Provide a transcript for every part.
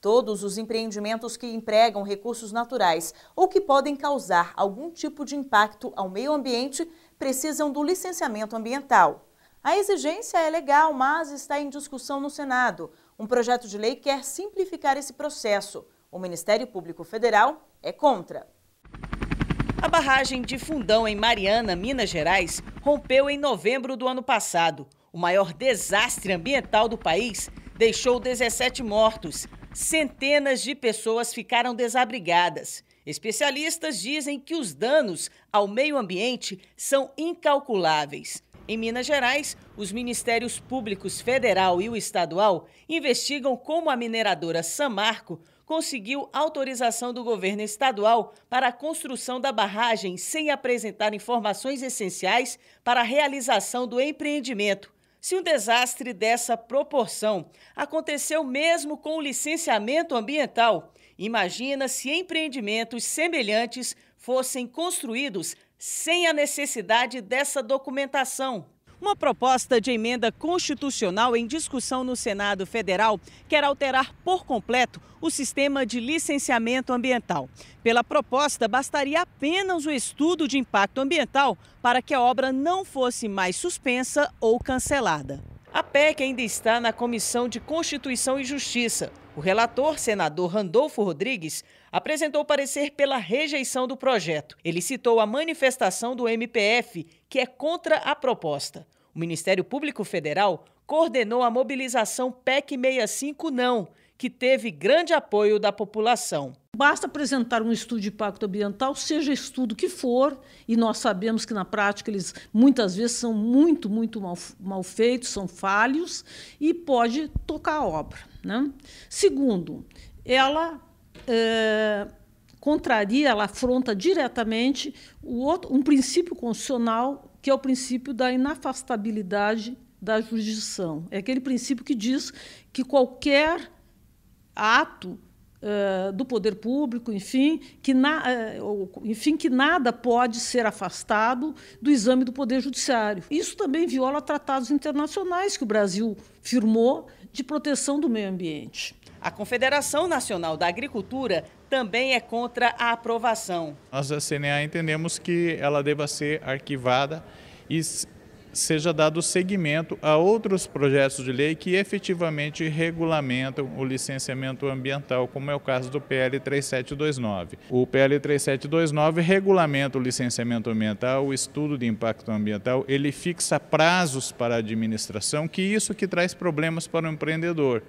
Todos os empreendimentos que empregam recursos naturais ou que podem causar algum tipo de impacto ao meio ambiente precisam do licenciamento ambiental. A exigência é legal, mas está em discussão no Senado. Um projeto de lei quer simplificar esse processo. O Ministério Público Federal é contra. A barragem de Fundão, em Mariana, Minas Gerais, rompeu em novembro do ano passado. O maior desastre ambiental do país deixou 17 mortos, Centenas de pessoas ficaram desabrigadas. Especialistas dizem que os danos ao meio ambiente são incalculáveis. Em Minas Gerais, os ministérios públicos federal e o estadual investigam como a mineradora Samarco conseguiu autorização do governo estadual para a construção da barragem sem apresentar informações essenciais para a realização do empreendimento se um desastre dessa proporção aconteceu mesmo com o licenciamento ambiental, imagina se empreendimentos semelhantes fossem construídos sem a necessidade dessa documentação. Uma proposta de emenda constitucional em discussão no Senado Federal quer alterar por completo o sistema de licenciamento ambiental. Pela proposta, bastaria apenas o estudo de impacto ambiental para que a obra não fosse mais suspensa ou cancelada. A PEC ainda está na Comissão de Constituição e Justiça. O relator, senador Randolfo Rodrigues, apresentou parecer pela rejeição do projeto. Ele citou a manifestação do MPF, que é contra a proposta. O Ministério Público Federal coordenou a mobilização PEC 65 Não, que teve grande apoio da população. Basta apresentar um estudo de impacto ambiental, seja estudo que for, e nós sabemos que na prática eles muitas vezes são muito, muito mal, mal feitos, são falhos, e pode tocar a obra. Né? Segundo, ela é, contraria, ela afronta diretamente outro, um princípio constitucional, que é o princípio da inafastabilidade da jurisdição. É aquele princípio que diz que qualquer ato uh, do poder público, enfim que, na, uh, enfim, que nada pode ser afastado do exame do Poder Judiciário. Isso também viola tratados internacionais que o Brasil firmou de proteção do meio ambiente. A Confederação Nacional da Agricultura também é contra a aprovação. Nós da CNA entendemos que ela deva ser arquivada e seja dado seguimento a outros projetos de lei que efetivamente regulamentam o licenciamento ambiental, como é o caso do PL 3729. O PL 3729 regulamenta o licenciamento ambiental, o estudo de impacto ambiental, ele fixa prazos para a administração, que é isso que traz problemas para o empreendedor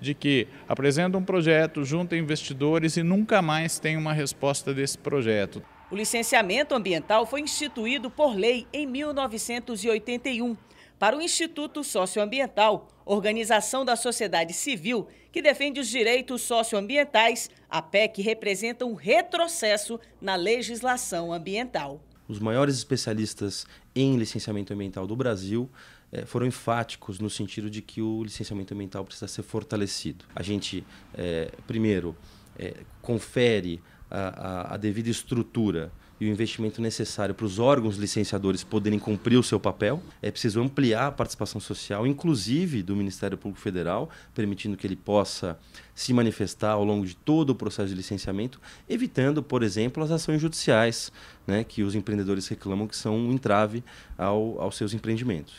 de que apresenta um projeto, junta investidores e nunca mais tem uma resposta desse projeto. O licenciamento ambiental foi instituído por lei em 1981 para o Instituto Socioambiental, organização da sociedade civil que defende os direitos socioambientais. A PEC representa um retrocesso na legislação ambiental. Os maiores especialistas em licenciamento ambiental do Brasil eh, foram enfáticos no sentido de que o licenciamento ambiental precisa ser fortalecido. A gente, eh, primeiro, eh, confere a, a, a devida estrutura e o investimento necessário para os órgãos licenciadores poderem cumprir o seu papel. É preciso ampliar a participação social, inclusive do Ministério Público Federal, permitindo que ele possa se manifestar ao longo de todo o processo de licenciamento, evitando, por exemplo, as ações judiciais, né, que os empreendedores reclamam que são um entrave ao, aos seus empreendimentos.